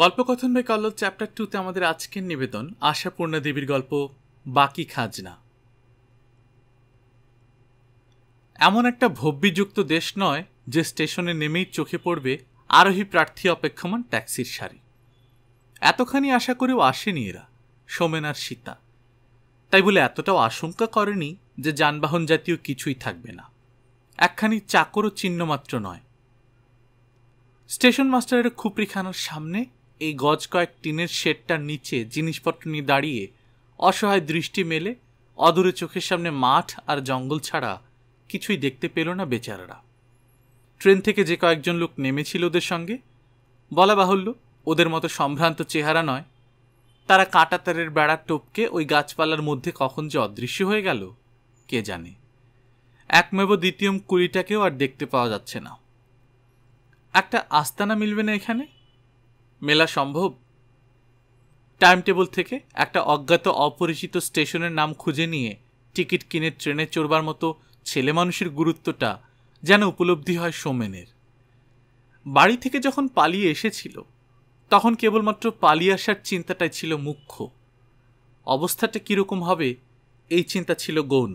গল্পকথন by Kallol chapter টুতে আমাদের আজকের নিবেদন আশাপূর্ণা দেবীর গল্প বাকি খাজনা এমন একটা ভব্যযুক্ত দেশ নয় যে স্টেশনে নেমেই চোখে পড়বে আরোহী প্রার্থী অপেক্ষমান ট্যাক্সির সারি এতখানি আশা করেও আসেনি এরা সোমেন আর সীতা তাই বলে এতটাও আশঙ্কা করেনি যে যানবাহন জাতীয় কিছুই থাকবে না একখানি চাকরও চিহ্ন মাত্র নয় স্টেশন মাস্টারের খুপড়িখানার সামনে এই গজ কয়েক টিনের শেডটার নিচে জিনিসপত্র নিয়ে দাঁড়িয়ে অসহায় দৃষ্টি মেলে অদূরে চোখের সামনে মাঠ আর জঙ্গল ছাড়া কিছুই দেখতে পেল না বেচারারা ট্রেন থেকে যে কয়েকজন লোক নেমেছিল ওদের সঙ্গে বলা বাহুল্য ওদের মতো সম্ভ্রান্ত চেহারা নয় তারা কাঁটাতারের বেড়ার টোপকে ওই গাছপালার মধ্যে কখন যে অদৃশ্য হয়ে গেল কে জানে একমেব দ্বিতীয় কুড়িটাকেও আর দেখতে পাওয়া যাচ্ছে না একটা আস্তানা মিলবে না এখানে মেলা সম্ভব টাইম টেবল থেকে একটা অজ্ঞাত অপরিচিত স্টেশনের নাম খুঁজে নিয়ে টিকিট কিনে ট্রেনে চড়বার মতো ছেলে মানুষের গুরুত্বটা যেন উপলব্ধি হয় সোমেনের বাড়ি থেকে যখন পালিয়ে এসেছিল তখন কেবলমাত্র পালিয়ে আসার চিন্তাটাই ছিল মুখ্য অবস্থাটা কীরকম হবে এই চিন্তা ছিল গৌণ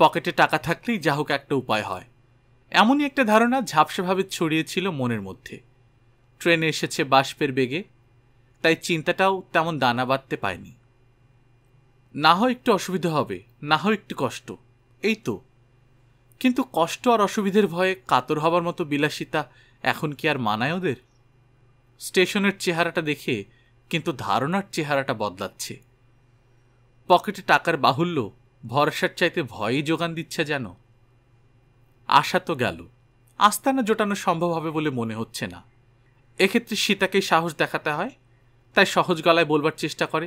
পকেটে টাকা থাকলেই যা হোক একটা উপায় হয় এমনই একটা ধারণা ঝাপসাভাবে ছড়িয়েছিল মনের মধ্যে ট্রেনে এসেছে বাষ্পের বেগে তাই চিন্তাটাও তেমন দানা বাঁধতে পায়নি না হয় একটু অসুবিধা হবে না হয় একটু কষ্ট এই তো কিন্তু কষ্ট আর অসুবিধের ভয়ে কাতর হবার মতো বিলাসিতা এখন কি আর মানায় ওদের স্টেশনের চেহারাটা দেখে কিন্তু ধারণার চেহারাটা বদলাচ্ছে পকেটে টাকার বাহুল্য ভরসার চাইতে ভয়েই যোগান দিচ্ছে যেন আশা তো গেল আস্তানা জোটানো সম্ভব হবে বলে মনে হচ্ছে না এক্ষেত্রে সীতাকেই সাহস দেখাতে হয় তাই সহজ গলায় বলবার চেষ্টা করে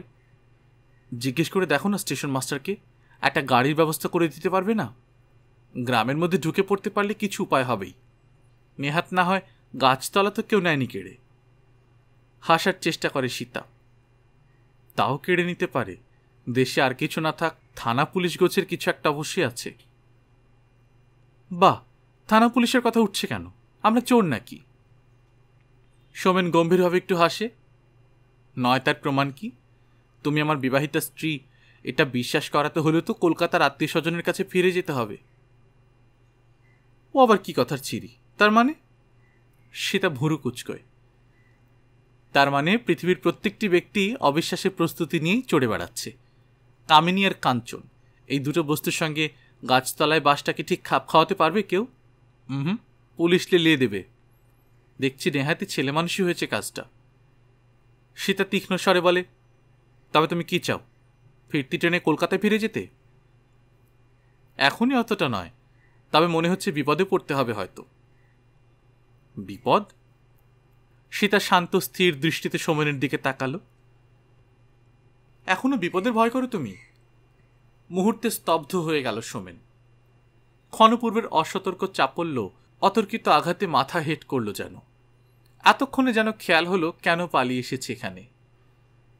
জিজ্ঞেস করে দেখো না স্টেশন মাস্টারকে একটা গাড়ির ব্যবস্থা করে দিতে পারবে না গ্রামের মধ্যে ঢুকে পড়তে পারলে কিছু উপায় হবেই নেহাত না হয় গাছতলা তো কেউ নেয়নি কেড়ে হাসার চেষ্টা করে সীতা তাও কেড়ে নিতে পারে দেশে আর কিছু না থাক থানা পুলিশ গোছের কিছু একটা অবশ্যই আছে বা থানা পুলিশের কথা উঠছে কেন আমরা চোর নাকি সোমেন গম্ভীরভাবে একটু হাসে নয় তার প্রমাণ কি তুমি আমার বিবাহিতা স্ত্রী এটা বিশ্বাস করাতে হলেও তো কলকাতার আত্মীয় স্বজনের কাছে ফিরে যেতে হবে ও আবার কি কথার চিরি তার মানে সেটা ভুরু কুচকয় তার মানে পৃথিবীর প্রত্যেকটি ব্যক্তি অবিশ্বাসের প্রস্তুতি নিয়েই চড়ে বেড়াচ্ছে কামিনী আর কাঞ্চন এই দুটো বস্তুর সঙ্গে গাছতলায় বাসটাকে ঠিক খাপ খাওয়াতে পারবে কেউ হুম পুলিশ লিয়ে দেবে দেখছি নেহাতি ছেলেমানুষই হয়েছে কাজটা সীতা তীক্ষ্ণ স্বরে বলে তবে তুমি কি চাও ফিরতি ট্রেনে কলকাতায় ফিরে যেতে এখনই অতটা নয় তবে মনে হচ্ছে বিপদে পড়তে হবে হয়তো বিপদ সীতা শান্ত স্থির দৃষ্টিতে সময়ের দিকে তাকালো এখনো বিপদের ভয় করো তুমি মুহূর্তে স্তব্ধ হয়ে গেল সোমেন ক্ষণপূর্বের অসতর্ক চাপল্য অতর্কিত আঘাতে মাথা হেট করল যেন এতক্ষণে যেন খেয়াল হলো কেন পালিয়ে এসেছে এখানে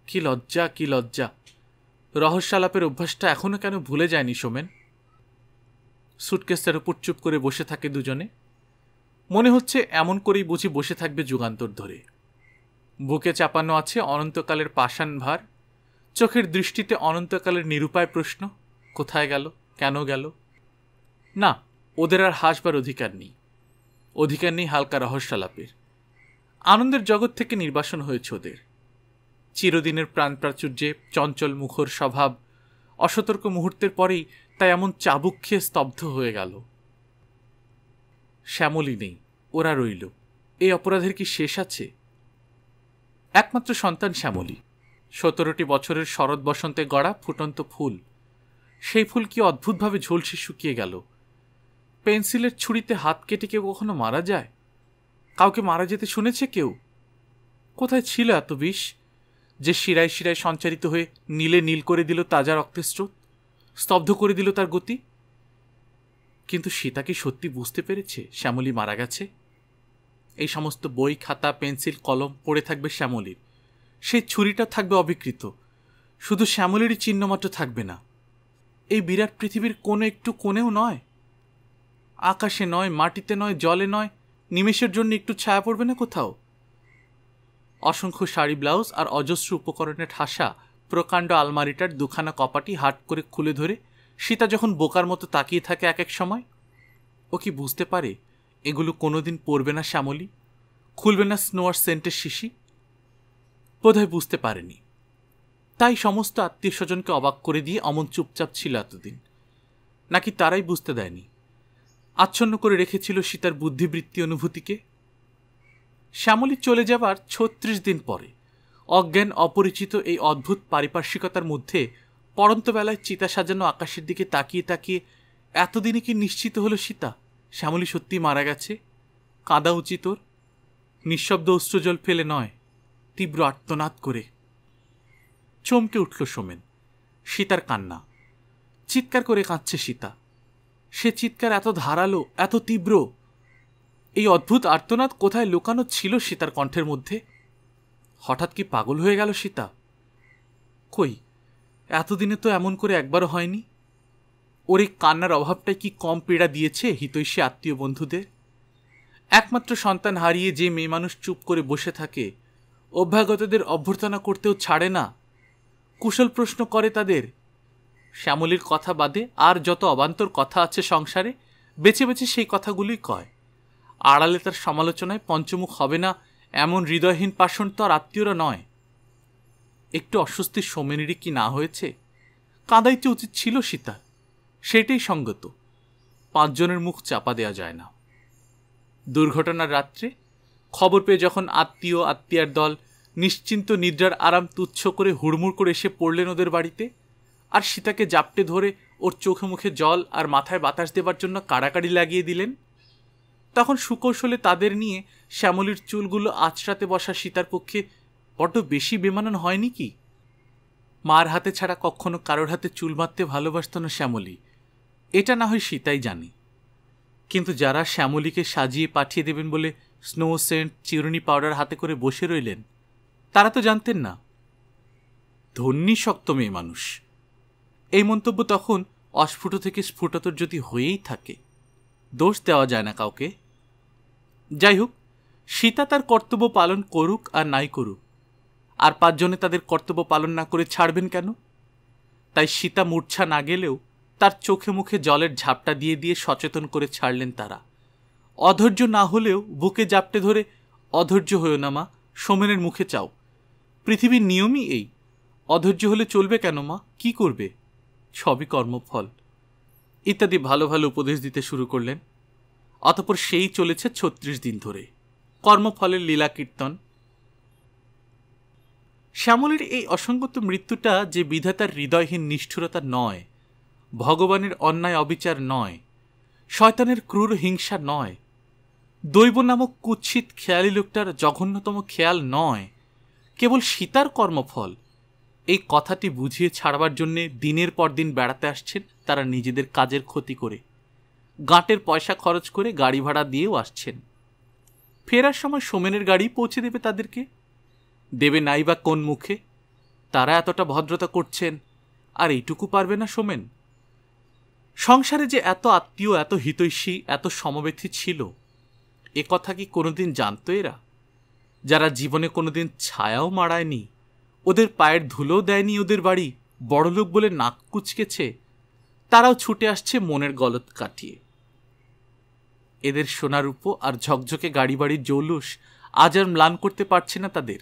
কি লজ্জা কি লজ্জা রহস্যালাপের অভ্যাসটা এখনও কেন ভুলে যায়নি সোমেন সুটকেসটার উপর চুপ করে বসে থাকে দুজনে মনে হচ্ছে এমন করেই বুঝি বসে থাকবে যুগান্তর ধরে বুকে চাপানো আছে অনন্তকালের পাষাণ ভার চোখের দৃষ্টিতে অনন্তকালের নিরুপায় প্রশ্ন কোথায় গেল কেন গেল না ওদের আর হাসবার অধিকার নেই অধিকার নেই হালকা রহস্যালাপের আনন্দের জগৎ থেকে নির্বাসন হয়েছে ওদের চিরদিনের প্রাণপ্রাচুর্যে চঞ্চল মুখর স্বভাব অসতর্ক মুহূর্তের পরেই তাই এমন চাবুক খেয়ে স্তব্ধ হয়ে গেল শ্যামলী নেই ওরা রইল এই অপরাধের কি শেষ আছে একমাত্র সন্তান শ্যামলী সতেরোটি বছরের শরৎ বসন্তে গড়া ফুটন্ত ফুল সেই ফুল কি অদ্ভুতভাবে ঝলসে শুকিয়ে গেল পেন্সিলের ছুরিতে হাত কেটে কেউ কখনো মারা যায় কাউকে মারা যেতে শুনেছে কেউ কোথায় ছিল এত বিষ যে শিরায় শিরায় সঞ্চারিত হয়ে নীলে নীল করে দিল তাজা রক্তের স্রোত স্তব্ধ করে দিল তার গতি কিন্তু সীতা কি সত্যি বুঝতে পেরেছে শ্যামলী মারা গেছে এই সমস্ত বই খাতা পেন্সিল কলম পড়ে থাকবে শ্যামলীর সেই ছুরিটা থাকবে অবিকৃত শুধু শ্যামলীরই চিহ্নমাত্র থাকবে না এই বিরাট পৃথিবীর কোনো একটু কোণেও নয় আকাশে নয় মাটিতে নয় জলে নয় নিমেষের জন্য একটু ছায়া পড়বে না কোথাও অসংখ্য শাড়ি ব্লাউজ আর অজস্র উপকরণে ঠাসা প্রকাণ্ড আলমারিটার দুখানা কপাটি হাট করে খুলে ধরে সীতা যখন বোকার মতো তাকিয়ে থাকে এক এক সময় ও কি বুঝতে পারে এগুলো কোনোদিন পড়বে না শ্যামলি খুলবে না স্নোয়ার সেন্টের শিশি বোধহয় বুঝতে পারেনি তাই সমস্ত আত্মীয় স্বজনকে অবাক করে দিয়ে অমন চুপচাপ ছিল এতদিন নাকি তারাই বুঝতে দেয়নি আচ্ছন্ন করে রেখেছিল সীতার বুদ্ধিবৃত্তি অনুভূতিকে শ্যামলী চলে যাবার ছত্রিশ দিন পরে অজ্ঞান অপরিচিত এই অদ্ভুত পারিপার্শ্বিকতার মধ্যে পরন্তবেলায় চিতা সাজানো আকাশের দিকে তাকিয়ে তাকিয়ে এতদিনে কি নিশ্চিত হলো সীতা শ্যামলী সত্যি মারা গেছে কাদা উচিত ওর নিঃশব্দ অস্ত্রজল ফেলে নয় তীব্র আর্তনাদ করে চমকে উঠল সোমেন সীতার কান্না চিৎকার করে কাঁদছে সীতা সে চিৎকার এত ধারালো এত তীব্র এই অদ্ভুত আর্তনাদ কোথায় লুকানো ছিল সীতার কণ্ঠের মধ্যে হঠাৎ কি পাগল হয়ে গেল সীতা কই এতদিনে তো এমন করে একবারও হয়নি ওর এই কান্নার অভাবটাই কি কম পীড়া দিয়েছে হিতৈষী আত্মীয় বন্ধুদের একমাত্র সন্তান হারিয়ে যে মেয়ে মানুষ চুপ করে বসে থাকে অভ্যাগতদের অভ্যর্থনা করতেও ছাড়ে না কুশল প্রশ্ন করে তাদের শ্যামলির কথা বাদে আর যত অবান্তর কথা আছে সংসারে বেছে বেছে সেই কথাগুলি কয় আড়ালে তার সমালোচনায় পঞ্চমুখ হবে না এমন হৃদয়হীন পাষণ তো আর আত্মীয়রা নয় একটু অস্বস্তির সোমেনেরই কি না হয়েছে কাঁদাইতে উচিত ছিল সীতা সেটাই সঙ্গত পাঁচজনের মুখ চাপা দেয়া যায় না দুর্ঘটনার রাত্রে খবর পেয়ে যখন আত্মীয় আত্মীয়ার দল নিশ্চিন্ত নিদ্রার আরাম তুচ্ছ করে হুড়মুড় করে এসে পড়লেন ওদের বাড়িতে আর সীতাকে জাপটে ধরে ওর চোখে মুখে জল আর মাথায় বাতাস দেবার জন্য কাড়াকাড়ি লাগিয়ে দিলেন তখন সুকৌশলে তাদের নিয়ে শ্যামলির চুলগুলো আঁচড়াতে বসা সীতার পক্ষে বড্ড বেশি বেমানন হয়নি কি মার হাতে ছাড়া কখনো কারোর হাতে চুল মারতে ভালোবাসত না শ্যামলি এটা না হয় সীতাই জানি কিন্তু যারা শ্যামলিকে সাজিয়ে পাঠিয়ে দেবেন বলে স্নো সেন্ট চিরুনি পাউডার হাতে করে বসে রইলেন তারা তো জানতেন না ধন্যী শক্ত মেয়ে মানুষ এই মন্তব্য তখন অস্ফুট থেকে স্ফুটতর যদি হয়েই থাকে দোষ দেওয়া যায় না কাউকে যাই হোক সীতা তার কর্তব্য পালন করুক আর নাই করুক আর পাঁচজনে তাদের কর্তব্য পালন না করে ছাড়বেন কেন তাই সীতা মূর্ছা না গেলেও তার চোখে মুখে জলের ঝাপটা দিয়ে দিয়ে সচেতন করে ছাড়লেন তারা অধৈর্য না হলেও বুকে জাপটে ধরে অধৈর্য হয়েও না মা সোমেনের মুখে চাও পৃথিবীর নিয়মই এই অধৈর্য হলে চলবে কেন মা কি করবে সবই কর্মফল ইত্যাদি ভালো ভালো উপদেশ দিতে শুরু করলেন অতপর সেই চলেছে ছত্রিশ দিন ধরে কর্মফলের লীলা কীর্তন শ্যামলের এই অসঙ্গত মৃত্যুটা যে বিধাতার হৃদয়হীন নিষ্ঠুরতা নয় ভগবানের অন্যায় অবিচার নয় শয়তানের ক্রুর হিংসা নয় দৈব নামক কুৎসিত খেয়ালি লোকটার জঘন্যতম খেয়াল নয় কেবল সীতার কর্মফল এই কথাটি বুঝিয়ে ছাড়বার জন্যে দিনের পর দিন বেড়াতে আসছেন তারা নিজেদের কাজের ক্ষতি করে গাঁটের পয়সা খরচ করে গাড়ি ভাড়া দিয়েও আসছেন ফেরার সময় সোমেনের গাড়ি পৌঁছে দেবে তাদেরকে দেবে নাই বা কোন মুখে তারা এতটা ভদ্রতা করছেন আর এইটুকু পারবে না সোমেন সংসারে যে এত আত্মীয় এত হিতৈষী এত সমবেথী ছিল এ কথা কি কোনোদিন জানতো এরা যারা জীবনে কোনোদিন ছায়াও মারায়নি ওদের পায়ের ধুলো দেয়নি ওদের বাড়ি বড়লোক বলে নাক কুচকেছে তারাও ছুটে আসছে মনের গলত কাটিয়ে এদের সোনারূপ আর ঝকঝকে গাড়ি বাড়ির জৌলুস আজ আর ম্লান করতে পারছে না তাদের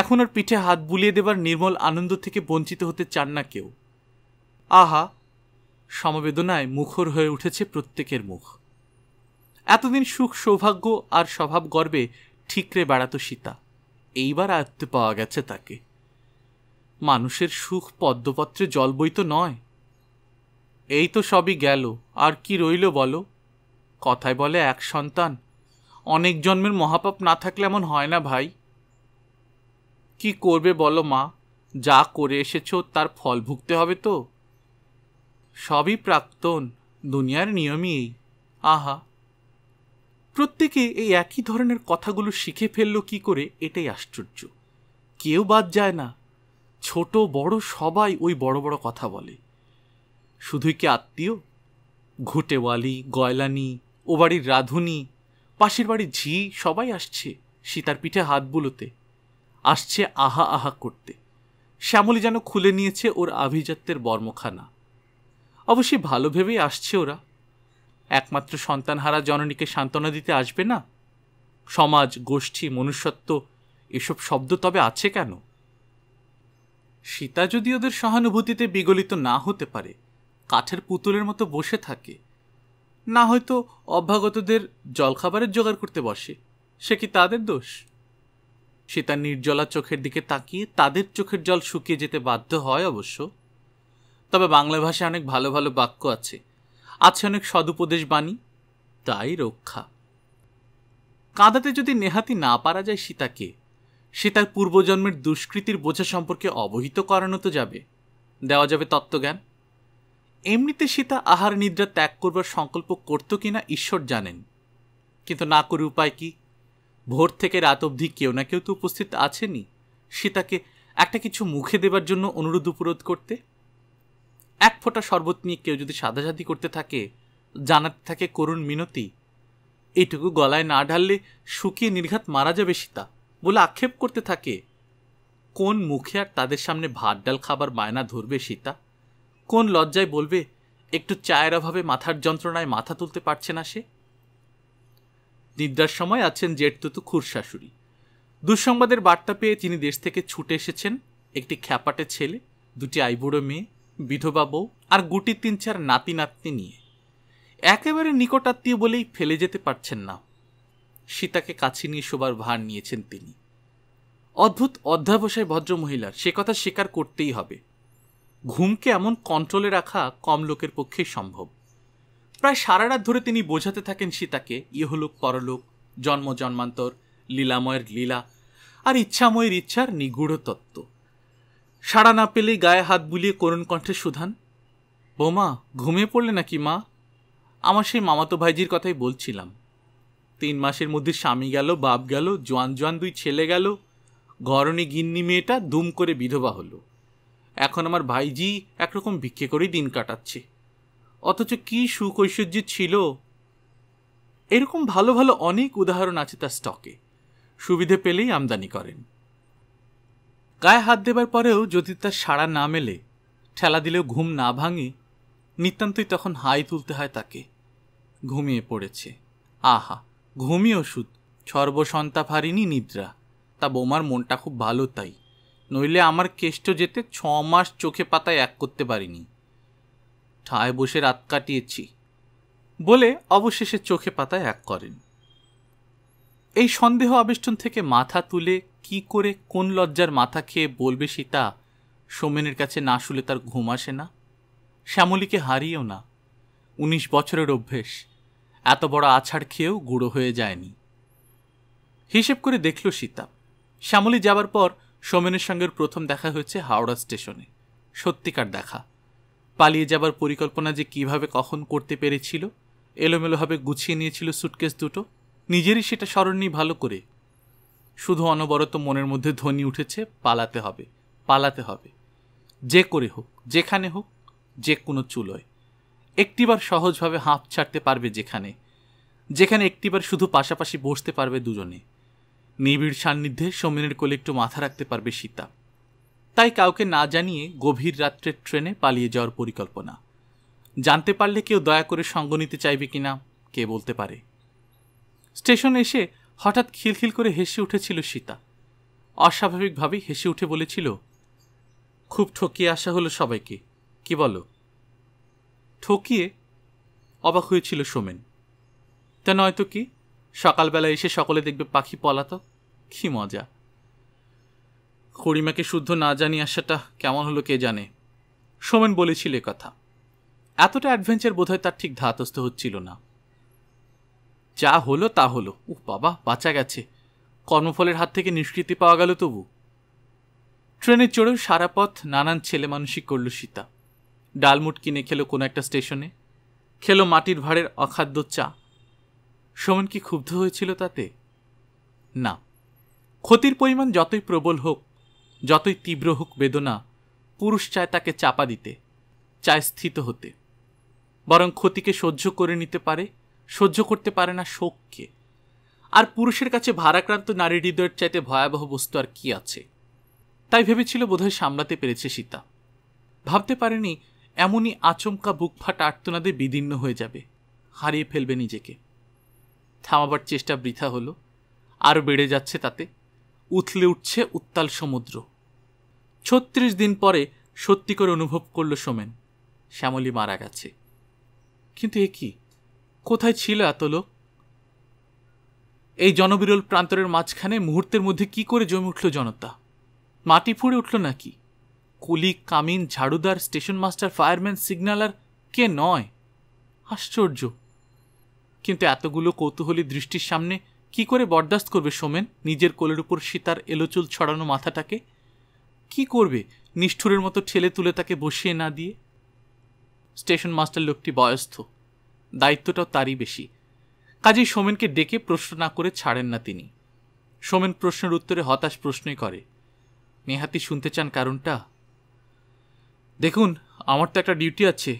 এখন আর পিঠে হাত বুলিয়ে দেবার নির্মল আনন্দ থেকে বঞ্চিত হতে চান না কেউ আহা সমবেদনায় মুখর হয়ে উঠেছে প্রত্যেকের মুখ এতদিন সুখ সৌভাগ্য আর স্বভাব গর্বে ঠিকরে বেড়াতো সীতা এইবার আয়ত্তে পাওয়া গেছে তাকে মানুষের সুখ পদ্মপত্রে জল বইত নয় এই তো সবই গেল আর কি রইল বলো কথায় বলে এক সন্তান অনেক জন্মের মহাপাপ না থাকলে এমন হয় না ভাই কি করবে বলো মা যা করে এসেছ তার ফল ভুগতে হবে তো সবই প্রাক্তন দুনিয়ার নিয়মই এই আহা প্রত্যেকে এই একই ধরনের কথাগুলো শিখে ফেললো কি করে এটাই আশ্চর্য কেউ বাদ যায় না ছোট বড় সবাই ওই বড় বড় কথা বলে শুধুই কি আত্মীয় ঘুটেওয়ালি গয়লানি ও বাড়ির রাঁধুনি পাশের বাড়ির ঝি সবাই আসছে সীতার পিঠে হাত বুলোতে আসছে আহা আহা করতে শ্যামলী যেন খুলে নিয়েছে ওর আভিজাত্যের বর্মখানা অবশ্যই ভালো ভেবেই আসছে ওরা একমাত্র সন্তানহারা জননীকে সান্ত্বনা দিতে আসবে না সমাজ গোষ্ঠী মনুষ্যত্ব এসব শব্দ তবে আছে কেন সীতা যদি ওদের সহানুভূতিতে বিগলিত না হতে পারে কাঠের পুতুলের মতো বসে থাকে না হয়তো অভ্যাগতদের জলখাবারের জোগাড় করতে বসে সে কি তাদের দোষ সীতা নির্জলা চোখের দিকে তাকিয়ে তাদের চোখের জল শুকিয়ে যেতে বাধ্য হয় অবশ্য তবে বাংলা ভাষায় অনেক ভালো ভালো বাক্য আছে আছে অনেক সদুপদেশ বাণী তাই রক্ষা কাঁদাতে যদি নেহাতি না পারা যায় সীতাকে সে তার পূর্বজন্মের দুষ্কৃতির বোঝা সম্পর্কে অবহিত করানো তো যাবে দেওয়া যাবে তত্ত্বজ্ঞান এমনিতে সীতা আহার নিদ্রা ত্যাগ করবার সংকল্প করত কিনা ঈশ্বর জানেন কিন্তু না করে উপায় কি ভোর থেকে রাত অবধি কেউ না কেউ তো উপস্থিত আছেনি সীতাকে একটা কিছু মুখে দেবার জন্য অনুরোধ উপরোধ করতে এক ফোঁটা শরবত নিয়ে কেউ যদি সাদাসাদি করতে থাকে জানাতে থাকে করুণ মিনতি এটুকু গলায় না ঢাললে শুকিয়ে নির্ঘাত মারা যাবে সীতা বলে আক্ষেপ করতে থাকে কোন মুখে আর তাদের সামনে ভাত ডাল খাবার মায়না ধরবে সীতা কোন লজ্জায় বলবে একটু চায়ের অভাবে মাথার যন্ত্রণায় মাথা তুলতে পারছে না সে নিদ্রার সময় আছেন জেঠতুতু খুর শাশুড়ি দুঃসংবাদের বার্তা পেয়ে তিনি দেশ থেকে ছুটে এসেছেন একটি খ্যাপাটে ছেলে দুটি আইবুড়ো মেয়ে বিধবা বউ আর গুটি তিন চার নাতি নাতনি নিয়ে একেবারে নিকটাত্মীয় বলেই ফেলে যেতে পারছেন না সীতাকে কাছে নিয়ে শোবার ভার নিয়েছেন তিনি অদ্ভুত অধ্যাবসায় ভদ্রমহিলার সে কথা স্বীকার করতেই হবে ঘুমকে এমন কন্ট্রোলে রাখা কম লোকের পক্ষে সম্ভব প্রায় সারা রাত ধরে তিনি বোঝাতে থাকেন সীতাকে ইহলোক পরলোক জন্ম জন্মান্তর লীলাময়ের লীলা আর ইচ্ছাময়ের ইচ্ছার নিগূঢ় তত্ত্ব সাড়া না পেলে গায়ে হাত বুলিয়ে করুণ কণ্ঠে সুধান বোমা ঘুমিয়ে পড়লে নাকি মা আমার সেই মামাতো ভাইজির কথাই বলছিলাম তিন মাসের মধ্যে স্বামী গেল বাপ গেল জোয়ান জোয়ান দুই ছেলে গেল ঘরণী গিন্নি মেয়েটা দুম করে বিধবা হলো এখন আমার ভাইজি একরকম ভিক্ষে করেই দিন কাটাচ্ছে অথচ কি সুখ ঐশ্বর্য ছিল এরকম ভালো ভালো অনেক উদাহরণ আছে তার স্টকে সুবিধে পেলেই আমদানি করেন গায়ে হাত দেবার পরেও যদি তার সাড়া না মেলে ঠেলা দিলেও ঘুম না ভাঙে নিতান্তই তখন হাই তুলতে হয় তাকে ঘুমিয়ে পড়েছে আহা ঘুমই ওষুধ ফারিনি নিদ্রা তা বোমার মনটা খুব ভালো তাই নইলে আমার কেষ্ট যেতে ছ মাস চোখে পাতায় এক করতে পারিনি ঠায় বসে রাত কাটিয়েছি বলে অবশেষে চোখে পাতায় এক করেন এই সন্দেহ আবেষ্টন থেকে মাথা তুলে কি করে কোন লজ্জার মাথা খেয়ে বলবে সীতা সোমেনের কাছে না শুলে তার ঘুম আসে না শ্যামলীকে হারিয়েও না উনিশ বছরের অভ্যেস এত বড় আছাড় খেয়েও গুঁড়ো হয়ে যায়নি হিসেব করে দেখল সীতা শ্যামলী যাবার পর সোমেনের সঙ্গে প্রথম দেখা হয়েছে হাওড়া স্টেশনে সত্যিকার দেখা পালিয়ে যাবার পরিকল্পনা যে কিভাবে কখন করতে পেরেছিল এলোমেলোভাবে গুছিয়ে নিয়েছিল সুটকেস দুটো নিজেরই সেটা স্মরণী ভালো করে শুধু অনবরত মনের মধ্যে ধ্বনি উঠেছে পালাতে হবে পালাতে হবে যে করে হোক যেখানে হোক যে কোনো চুলোয় একটিবার সহজভাবে হাঁপ ছাড়তে পারবে যেখানে যেখানে একটিবার শুধু পাশাপাশি বসতে পারবে দুজনে নিবিড় সান্নিধ্যে সমীরের কোলে একটু মাথা রাখতে পারবে সীতা তাই কাউকে না জানিয়ে গভীর রাত্রের ট্রেনে পালিয়ে যাওয়ার পরিকল্পনা জানতে পারলে কেউ দয়া করে সঙ্গ নিতে চাইবে কিনা কে বলতে পারে স্টেশন এসে হঠাৎ খিলখিল করে হেসে উঠেছিল সীতা অস্বাভাবিকভাবেই হেসে উঠে বলেছিল খুব ঠকিয়ে আসা হলো সবাইকে কি বলো ঠকিয়ে অবাক হয়েছিল সোমেন তা নয়তো কি সকালবেলা এসে সকলে দেখবে পাখি পলাতক কি মজা করিমাকে শুদ্ধ না জানিয়ে আসাটা কেমন হলো কে জানে সোমেন বলেছিল কথা এতটা অ্যাডভেঞ্চার বোধহয় তার ঠিক ধাতস্থ হচ্ছিল না যা হলো তা হলো ও বাবা বাঁচা গেছে কর্মফলের হাত থেকে নিষ্কৃতি পাওয়া গেল তবু ট্রেনে চড়েও সারা পথ নানান ছেলে মানসিক করল সীতা ডালমুট কিনে খেলো কোনো একটা স্টেশনে খেলো মাটির ভাড়ের অখাদ্য চা সমন কি ক্ষুব্ধ হয়েছিল তাতে না ক্ষতির পরিমাণ যতই প্রবল হোক যতই তীব্র হোক বেদনা পুরুষ চায় তাকে চাপা দিতে চায় স্থিত হতে বরং ক্ষতিকে সহ্য করে নিতে পারে সহ্য করতে পারে না শোককে আর পুরুষের কাছে ভারাক্রান্ত নারী হৃদয়ের চাইতে ভয়াবহ বস্তু আর কি আছে তাই ভেবেছিল বোধহয় সামলাতে পেরেছে সীতা ভাবতে পারেনি এমনই আচমকা বুক ফাটা আর্তনাদে বিদীর্ণ হয়ে যাবে হারিয়ে ফেলবে নিজেকে থামাবার চেষ্টা বৃথা হলো আরও বেড়ে যাচ্ছে তাতে উথলে উঠছে উত্তাল সমুদ্র ছত্রিশ দিন পরে সত্যি করে অনুভব করল সোমেন শ্যামলী মারা গেছে কিন্তু এ কি কোথায় ছিল এত লোক এই জনবিরল প্রান্তরের মাঝখানে মুহূর্তের মধ্যে কি করে জমে উঠল জনতা মাটি ফুঁড়ে উঠল নাকি কুলি কামিন ঝাড়ুদার স্টেশন মাস্টার ফায়ারম্যান সিগন্যালার কে নয় আশ্চর্য কিন্তু এতগুলো কৌতূহলী দৃষ্টির সামনে কি করে বরদাস্ত করবে সোমেন নিজের কোলের উপর সীতার এলোচুল ছড়ানো মাথাটাকে কি করবে নিষ্ঠুরের মতো ঠেলে তুলে তাকে বসিয়ে না দিয়ে স্টেশন মাস্টার লোকটি বয়স্থ দায়িত্বটাও তারই বেশি কাজেই সোমেনকে ডেকে প্রশ্ন না করে ছাড়েন না তিনি সোমেন প্রশ্নের উত্তরে হতাশ প্রশ্নই করে নেহাতি শুনতে চান কারণটা দেখুন আমার তো একটা ডিউটি আছে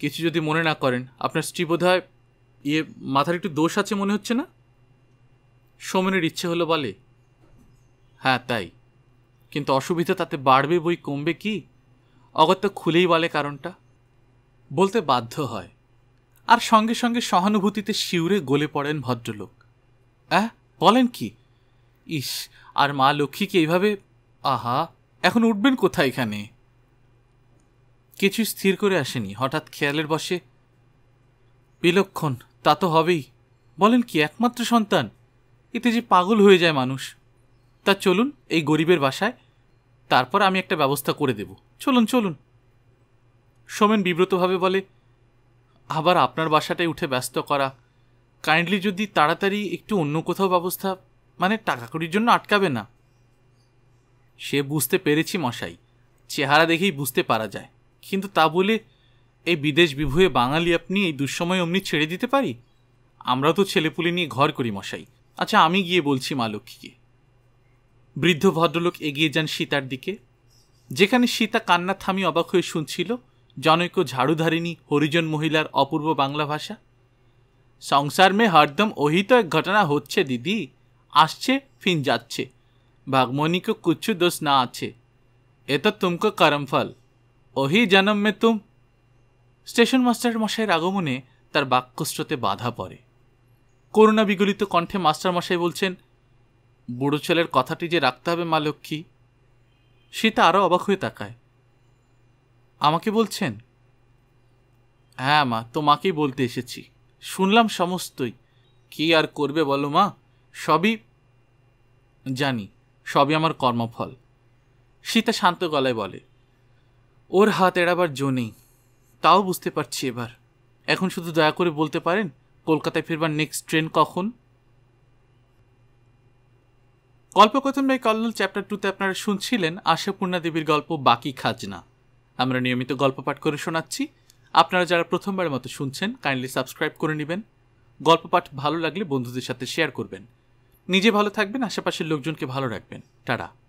কিছু যদি মনে না করেন আপনার স্ত্রী বোধ হয় ইয়ে মাথার একটু দোষ আছে মনে হচ্ছে না সোমেনের ইচ্ছে হলো বলে হ্যাঁ তাই কিন্তু অসুবিধা তাতে বাড়বে বই কমবে কি অগত্যা খুলেই বলে কারণটা বলতে বাধ্য হয় আর সঙ্গে সঙ্গে সহানুভূতিতে শিউরে গলে পড়েন ভদ্রলোক অ্যাঁ বলেন কি ইস আর মা লক্ষ্মীকে এইভাবে আহা এখন উঠবেন কোথায় এখানে কিছু স্থির করে আসেনি হঠাৎ খেয়ালের বসে বিলক্ষণ তা তো হবেই বলেন কি একমাত্র সন্তান এতে যে পাগল হয়ে যায় মানুষ তা চলুন এই গরিবের বাসায় তারপর আমি একটা ব্যবস্থা করে দেব চলুন চলুন সোমেন বিব্রতভাবে বলে আবার আপনার বাসাটাই উঠে ব্যস্ত করা কাইন্ডলি যদি তাড়াতাড়ি একটু অন্য কোথাও ব্যবস্থা মানে টাকা কড়ির জন্য আটকাবে না সে বুঝতে পেরেছি মশাই চেহারা দেখেই বুঝতে পারা যায় কিন্তু তা বলে এই বিদেশ বিভুয়ে বাঙালি আপনি এই দুঃসময় অমনি ছেড়ে দিতে পারি আমরা তো ছেলেপুলে নিয়ে ঘর করি মশাই আচ্ছা আমি গিয়ে বলছি মা লক্ষ্মীকে বৃদ্ধ ভদ্রলোক এগিয়ে যান সীতার দিকে যেখানে সীতা কান্না থামি অবাক হয়ে শুনছিল জনৈক ঝাড়ুধারিণী হরিজন মহিলার অপূর্ব বাংলা ভাষা সংসার মে হরদম ওহিত এক ঘটনা হচ্ছে দিদি আসছে ফিন যাচ্ছে বাঘমণিকে কুচ্ছু দোষ না আছে এ তো তুমকো করমফল ওহি জানাম মে তুম স্টেশন মাস্টার মশাইয়ের আগমনে তার বাক্যস্রোতে বাধা পড়ে করুণা বিগলিত কণ্ঠে মাস্টার মশাই বলছেন বুড়ো ছেলের কথাটি যে রাখতে হবে মা লক্ষ্মী সীতা আরও অবাক হয়ে তাকায় আমাকে বলছেন হ্যাঁ মা তোমাকেই বলতে এসেছি শুনলাম সমস্তই কি আর করবে বলো মা সবই জানি সবই আমার কর্মফল সীতা শান্ত গলায় বলে ওর হাত এড়াবার জো নেই তাও বুঝতে পারছি এবার এখন শুধু দয়া করে বলতে পারেন কলকাতায় ফিরবার নেক্সট ট্রেন কখন গল্পকথন ভাই কল্লোল চ্যাপ্টার টুতে আপনারা শুনছিলেন আশাপূর্ণা দেবীর গল্প বাকি খাজনা আমরা নিয়মিত গল্প পাঠ করে শোনাচ্ছি আপনারা যারা প্রথমবারের মতো শুনছেন কাইন্ডলি সাবস্ক্রাইব করে নেবেন গল্প পাঠ ভালো লাগলে বন্ধুদের সাথে শেয়ার করবেন নিজে ভালো থাকবেন আশেপাশের লোকজনকে ভালো রাখবেন টাটা